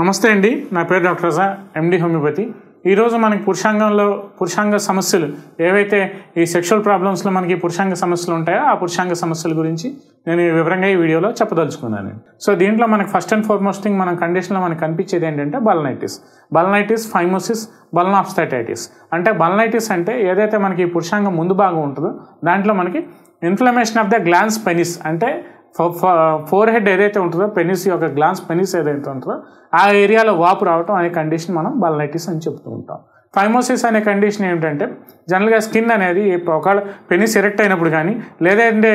నమస్తే అండి నా పేరు డాక్టర్ రజా ఎండి హోమియోపతి ఈరోజు మనకి పురుషాంగంలో పురుషాంగ సమస్యలు ఏవైతే ఈ సెక్షువల్ ప్రాబ్లమ్స్లో మనకి పురుషాంగ సమస్యలు ఉంటాయో ఆ పురుషాంగ సమస్యల గురించి నేను వివరంగా ఈ వీడియోలో చెప్పదలుచుకున్నాను సో దీంట్లో మనకి ఫస్ట్ అండ్ ఫార్మోస్ట్ థింగ్ మన కండిషన్లో మనకు కనిపించేది ఏంటంటే బల్నైటిస్ బల్నైటిస్ ఫైమోసిస్ బలనాప్స్థైటైటిస్ అంటే బల్నైటిస్ అంటే ఏదైతే మనకి పురుషాంగం ముందు భాగం ఉంటుందో దాంట్లో మనకి inflammation of the glans penis అంటే ఫోర్ హెడ్ ఏదైతే ఉంటుందో పెనిస్ యొక్క గ్లాన్స్ పెనిస్ ఏదైతే ఉంటుందో ఆ ఏరియాలో వాపు రావటం అనే కండిషన్ మనం బలనైటిస్ అని చెప్తూ ఉంటాం ఫైమోసిస్ అనే కండిషన్ ఏమిటంటే జనరల్గా స్కిన్ అనేది ఒకవేళ పెనిస్ ఎరెక్ట్ అయినప్పుడు కానీ లేదంటే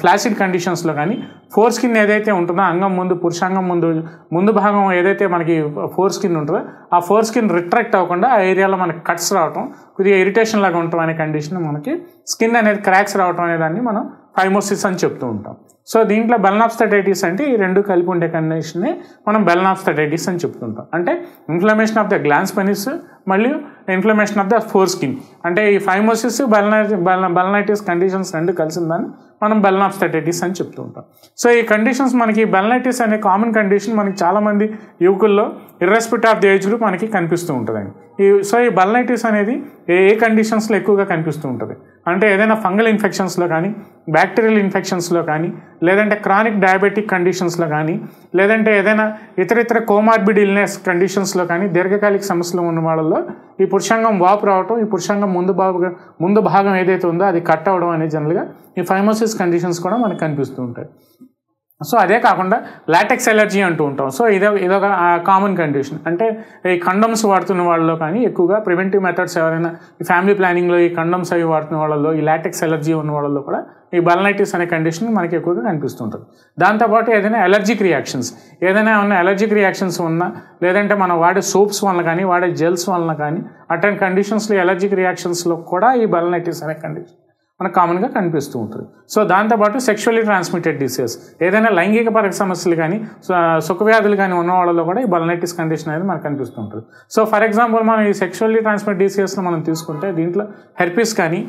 ఫ్లాసిడ్ కండిషన్స్లో కానీ ఫోర్ స్కిన్ ఏదైతే ఉంటుందో అంగం ముందు పురుషాంగం ముందు ముందు భాగం ఏదైతే మనకి ఫోర్ స్కిన్ ఉంటుందో ఆ ఫోర్ స్కిన్ రిట్రాక్ట్ అవ్వకుండా ఆ ఏరియాలో మనకి కట్స్ రావటం కొద్దిగా ఇరిటేషన్ లాగా ఉండటం అనే కండిషన్ మనకి స్కిన్ అనేది క్రాక్స్ రావటం అనేదాన్ని మనం ఫైమోసిస్ అని చెప్తూ ఉంటాం సో దీంట్లో బెల్నాప్స్థటైటిస్ అంటే ఈ రెండు కలిపి ఉండే కండిషన్ని మనం బెల్నాప్స్థటైటిస్ అని చెప్తుంటాం అంటే inflammation of the glans penis మళ్ళీ inflammation of the foreskin అంటే ఈ ఫైమోసిస్ బెల్నై బెల్నైటిస్ కండిషన్స్ రెండు కలిసిందని మనం బెల్నాబ్స్టైటిస్ అని చెప్తూ ఉంటాం సో ఈ కండిషన్స్ మనకి బెల్నైటిస్ అనే కామన్ కండిషన్ మనకి చాలామంది యువకుల్లో irrespect of the age group మనకి కనిపిస్తూ ఉంటుందండి ఈ సో ఈ బెల్నైటిస్ అనేది ఏ ఏ కండిషన్స్లో ఎక్కువగా కనిపిస్తూ ఉంటుంది అంటే ఏదైనా ఫంగల్ ఇన్ఫెక్షన్స్లో కానీ బ్యాక్టీరియల్ ఇన్ఫెక్షన్స్లో కానీ లేదంటే క్రానిక్ డయాబెటిక్ కండిషన్స్లో కానీ లేదంటే ఏదైనా ఇతర ఇతర కోమార్బిడ్ ఇల్నెస్ కండిషన్స్లో కానీ దీర్ఘకాలిక సమస్యలు ఉన్న వాళ్ళలో ఈ పురుషాంగం వాపు రావటం ఈ పురుషాంగం ముందు భాగం ముందు భాగం ఏదైతే ఉందో అది కట్ అవడం అనేది జనరల్గా ఈ ఫైమోసిస్ అడ్వర్టీస్ కండిషన్స్ కూడా మనకు కనిపిస్తూ ఉంటాయి సో అదే కాకుండా లాటెక్స్ ఎలర్జీ అంటూ ఉంటాం సో ఇదే ఇదొక కామన్ కండిషన్ అంటే ఈ కండమ్స్ వాడుతున్న వాళ్ళలో కానీ ఎక్కువగా ప్రివెంటివ్ మెథడ్స్ ఎవరైనా ఈ ఫ్యామిలీ ప్లానింగ్లో ఈ కండమ్స్ అవి వాడుతున్న వాళ్ళలో ఈ లాటెక్స్ ఎలర్జీ ఉన్న వాళ్ళలో కూడా ఈ బలనైటిస్ అనే కండిషన్ మనకి ఎక్కువగా కనిపిస్తుంటుంది దాంతోపాటు ఏదైనా ఎలర్జిక్ రియాక్షన్స్ ఏదైనా ఉన్న ఎలర్జిక్ రియాక్షన్స్ ఉన్నా లేదంటే మనం వాడే సోప్స్ వలన కానీ వాడే జెల్స్ వలన కానీ అటువంటి కండిషన్స్లో ఎలర్జిక్ రియాక్షన్స్లో కూడా ఈ బలనైటిస్ అనే కండిషన్ మనకు కామన్గా కనిపిస్తూ ఉంటుంది సో దాంతోపాటు సెక్షువల్లీ ట్రాన్స్మిటెడ్ డిసీజ్ ఏదైనా లైంగిక పరక సమస్యలు కానీ సుఖవ్యాధులు కానీ ఉన్న వాళ్ళలో కూడా ఈ బలనైటిస్ కండిషన్ అనేది మనకు కనిపిస్తూ ఉంటుంది సో ఫర్ ఎగ్జాంపుల్ మనం ఈ సెక్షువల్లీ ట్రాన్స్మిట్ డిసీజెస్లో మనం తీసుకుంటే దీంట్లో హెర్పిస్ కానీ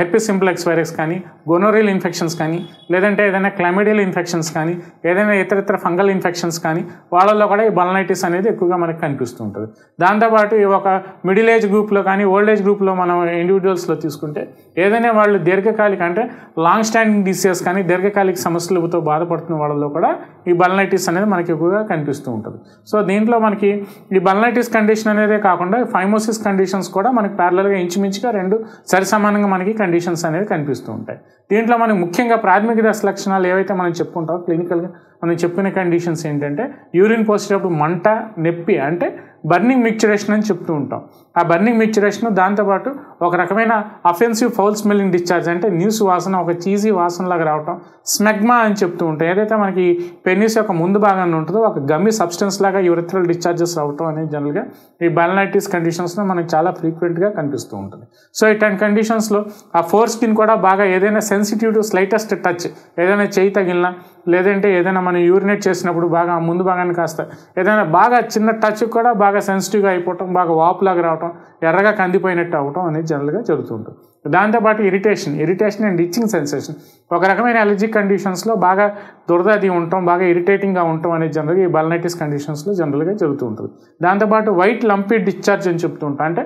హెర్పిస్ సింప్లెక్స్ వైరస్ కానీ గొనోరియల్ ఇన్ఫెక్షన్స్ కానీ లేదంటే ఏదైనా క్లైమేడియల్ ఇన్ఫెక్షన్స్ కానీ ఏదైనా ఇతర ఇతర ఫంగల్ ఇన్ఫెక్షన్స్ కానీ వాళ్ళల్లో కూడా ఈ బలనైటిస్ అనేది ఎక్కువగా మనకు కనిపిస్తూ ఉంటుంది దాంతోపాటు ఈ ఒక మిడిల్ ఏజ్ గ్రూప్లో కానీ ఓల్డ్ ఏజ్ గ్రూప్లో మనం ఇండివిజువల్స్లో తీసుకుంటే ఏదైనా వాళ్ళు దీర్ఘకాలిక అంటే లాంగ్ స్టాండింగ్ డిసీజెస్ కానీ దీర్ఘకాలిక సమస్యలతో బాధపడుతున్న వాళ్ళలో కూడా ఈ బల్నైటిస్ అనేది మనకి ఎక్కువగా కనిపిస్తూ ఉంటుంది సో దీంట్లో మనకి ఈ బల్నైటిస్ కండిషన్ అనేదే కాకుండా ఫైమోసిస్ కండిషన్స్ కూడా మనకి ప్యారలల్గా ఇంచుమించుగా రెండు సరిసమానంగా మనకి కండిషన్స్ అనేవి కనిపిస్తూ ఉంటాయి దీంట్లో మనకి ముఖ్యంగా ప్రాథమిక దశ లక్షణాలు ఏవైతే మనం చెప్పుకుంటామో క్లినికల్గా మనం చెప్పిన కండిషన్స్ ఏంటంటే యూరిన్ పోసేటప్పుడు మంట నొప్పి అంటే బర్నింగ్ మిక్చరేషన్ అని చెప్తూ ఉంటాం ఆ బర్నింగ్ మిక్చరేషన్ దాంతోపాటు ఒక రకమైన అఫెన్సివ్ ఫౌల్ స్మెల్లింగ్ డిశ్చార్జ్ అంటే న్యూస్ వాసన ఒక చీజీ వాసనలాగా రావటం స్మెగ్మా అని చెప్తూ ఉంటాం ఏదైతే మనకి పెన్నిస్ యొక్క ముందు భాగాన్ని ఉంటుందో ఒక గమ్మి సబ్స్టెన్స్ లాగా యూరిథ్రల్ డిశ్చార్జెస్ రావటం అనేది జనరల్గా ఈ బలనైటిస్ కండిషన్స్లో మనకి చాలా ఫ్రీక్వెంట్గా కనిపిస్తూ ఉంటుంది సో టెన్ కండిషన్స్లో ఆ ఫోర్ స్కిన్ కూడా బాగా ఏదైనా సెన్సిటివ్ టు స్లైటెస్ట్ టచ్ ఏదైనా చేయి తగిలినా లేదంటే ఏదైనా మనం యూరినేట్ చేసినప్పుడు బాగా ముందు భాగాన్ని కాస్త ఏదైనా బాగా చిన్న టచ్ కూడా బాగా సెన్సిటివ్గా అయిపోవటం బాగా వాపులాగా రావటం ఎర్రగా కందిపోయినట్టు అవటం అనేది జనరల్గా జరుగుతుంటుంది దాంతోపాటు irritation irritation and itching sensation ఒక రకమైన అలర్జిక్ కండిషన్స్లో బాగా దురదది ఉండటం బాగా ఇరిటేటింగ్గా ఉండటం అనేది జనరల్గా ఈ బలనైటిస్ కండిషన్స్లో జనరల్గా జరుగుతూ ఉంటుంది దాంతోపాటు వైట్ లంపీ డిశ్చార్జ్ అని చెప్తుంటాం అంటే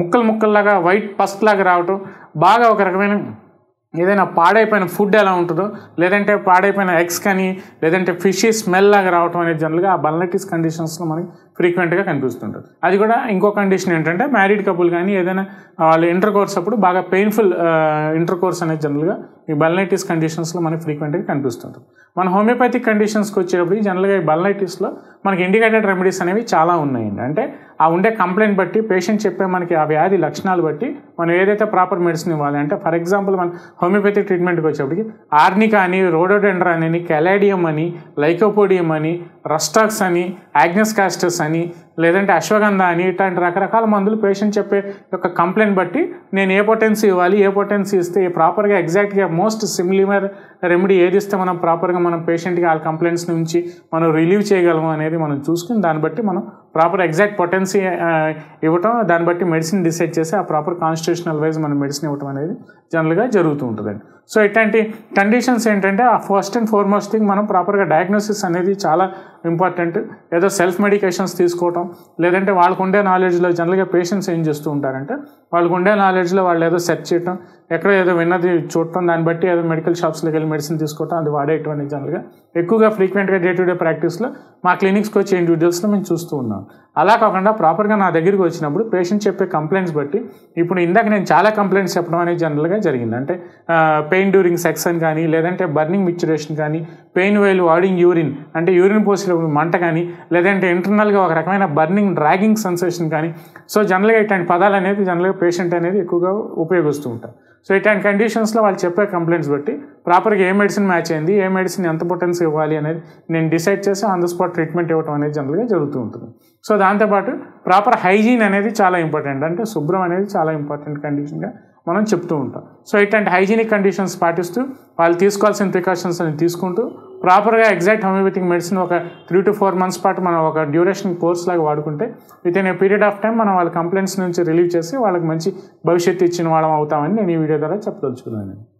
ముక్కలు ముక్కల్లాగా వైట్ పస్ట్ లాగా రావటం బాగా ఒక రకమైన ఏదైనా పాడైపోయిన ఫుడ్ ఎలా ఉంటుందో లేదంటే పాడైపోయిన ఎగ్స్ కానీ లేదంటే ఫిష్ స్మెల్ లాగా రావటం అనేది జనరల్గా ఆ బల్లటిస్ కండిషన్స్లో మనకి ఫ్రీక్వెంట్గా కనిపిస్తుంటుంది అది కూడా ఇంకో కండిషన్ ఏంటంటే మ్యారీడ్ కపుల్ కానీ ఏదైనా వాళ్ళు ఇంటర్ కోర్స్ అప్పుడు బాగా పెయిన్ఫుల్ ఇంటర్ కోర్స్ అనేది జనరల్గా ఈ బల్నైటిస్ కండిషన్స్లో మనకి ఫ్రీక్వెంట్గా కనిపిస్తుంటుంది మన హోమియోపతిక్ కండిషన్స్కి వచ్చేటప్పుడు జనరల్గా ఈ బల్నైటిస్లో మనకి ఇండికేటెడ్ రెమెడీస్ అనేవి చాలా ఉన్నాయండి అంటే ఆ ఉండే కంప్లైంట్ బట్టి పేషెంట్ చెప్పే మనకి ఆ వ్యాధి లక్షణాలు బట్టి మనం ఏదైతే ప్రాపర్ మెడిసిన్ ఇవ్వాలి అంటే ఫర్ ఎగ్జాంపుల్ మన హోమియోపతిక్ ట్రీట్మెంట్కి వచ్చేప్పటికి ఆర్నికా అని రోడోడెండ్రా అని కెలాడియం అని లైకోపోడియం అని రస్టాక్స్ అని యాగ్నస్ కాస్టస్ అని లేదంటే అశ్వగంధ అని ఇట్లాంటి రకరకాల మందులు పేషెంట్ చెప్పే యొక్క కంప్లైంట్ బట్టి నేను ఏ పొటెన్సీ ఇవ్వాలి ఏ పొటెన్సీ ఇస్తే ప్రాపర్గా ఎగ్జాక్ట్గా మోస్ట్ సిమిలిమర్ రెమెడీ ఏది ఇస్తే మనం ప్రాపర్గా మనం పేషెంట్కి ఆ కంప్లైంట్స్ నుంచి మనం రిలీవ్ చేయగలము అనేది మనం చూసుకుని దాన్ని బట్టి మనం ప్రాపర్ ఎగ్జాక్ట్ పొటెన్సీ ఇవ్వటం దాన్ని బట్టి మెడిసిన్ డిసైడ్ చేసి ఆ ప్రాపర్ కాన్స్టిట్యూషనల్ వైజ్ మనం మెడిసిన్ ఇవ్వటం అనేది జనరల్గా జరుగుతూ ఉంటుందండి సో ఇట్లాంటి కండిషన్స్ ఏంటంటే ఆ ఫస్ట్ అండ్ ఫార్మోస్ట్ థింగ్ మనం ప్రాపర్గా డయాగ్నోసిస్ అనేది చాలా ఇంపార్టెంట్ ఏదో సెల్ఫ్ మెడికేషన్స్ తీసుకోవటం లేదంటే వాళ్ళకు ఉండే నాలెడ్జ్లో జనరల్గా పేషెంట్స్ ఏం చేస్తూ ఉంటారంటే వాళ్ళకు ఉండే నాలెడ్జ్లో వాళ్ళు ఏదో సెర్చ్ చేయటం ఎక్కడ ఏదో విన్నది చూడటం దాన్ని బట్టి ఏదో మెడికల్ షాప్స్లోకి వెళ్ళి మెడిసిన్ తీసుకోవటం అది వాడేటువంటి జనరల్గా ఎక్కువగా ఫ్రీక్వెంట్గా డే టు డే ప్రాక్టీస్లో మా క్లినిక్స్కి వచ్చే ఇండివిజువల్స్లో మేము చూస్తూ ఉన్నాం అలా కాకుండా ప్రాపర్గా నా దగ్గరికి వచ్చినప్పుడు పేషెంట్ చెప్పే కంప్లైంట్స్ బట్టి ఇప్పుడు ఇందాక నేను చాలా కంప్లైంట్స్ చెప్పడం అనేది జనరల్గా జరిగింది అంటే పెయిన్ డ్యూరింగ్ సెక్షన్ కానీ లేదంటే బర్నింగ్ మిక్చురేషన్ కానీ పెయిన్ వైల్ వాడింగ్ యూరిన్ అంటే యూరిన్ పోసేటప్పుడు మంట కానీ లేదంటే ఇంటర్నల్గా ఒక రకమైన బర్నింగ్ డ్రాగింగ్ సెన్సేషన్ కానీ సో జనరల్గా ఇట్లాంటి పదాలు అనేది జనరల్గా పేషెంట్ అనేది ఎక్కువగా ఉపయోగిస్తూ ఉంటారు సో ఇట్లాంటి కండిషన్స్లో వాళ్ళు చెప్పే కంప్లైంట్స్ బట్టి ప్రాపర్గా ఏ మెడిసిన్ మ్యాచ్ అయింది ఏ మెడిసిన్ ఎంత పొటెన్స్ ఇవ్వాలి అనేది నేను డిసైడ్ చేసి ఆన్ ద స్పాట్ ట్రీట్మెంట్ ఇవ్వడం అనేది జనరల్గా జరుగుతూ ఉంటుంది సో దాంతోపాటు ప్రాపర్ హైజీన్ అనేది చాలా ఇంపార్టెంట్ అంటే శుభ్రం అనేది చాలా ఇంపార్టెంట్ కండిషన్గా మనం చెప్తూ ఉంటాం సో ఇట్లాంటి హైజీనిక్ కండిషన్స్ పాటిస్తూ వాళ్ళు తీసుకోవాల్సిన ప్రికాషన్స్ అని తీసుకుంటూ ప్రాపర్గా ఎగ్జాక్ట్ హోమియోపతిక్ మెడిసిన్ ఒక త్రీ టు ఫోర్ మంత్స్ పాటు మనం ఒక డ్యూరేషన్ కోర్స్ లాగా వాడుకుంటే within a period of time మనం వాళ్ళ కంప్లైంట్స్ నుంచి రిలీవ్ చేసి వాళ్ళకి మంచి భవిష్యత్తు ఇచ్చిన వాళ్ళం అవుతామని నేను ఈ వీడియో ద్వారా చెప్పదలుచుకున్నాను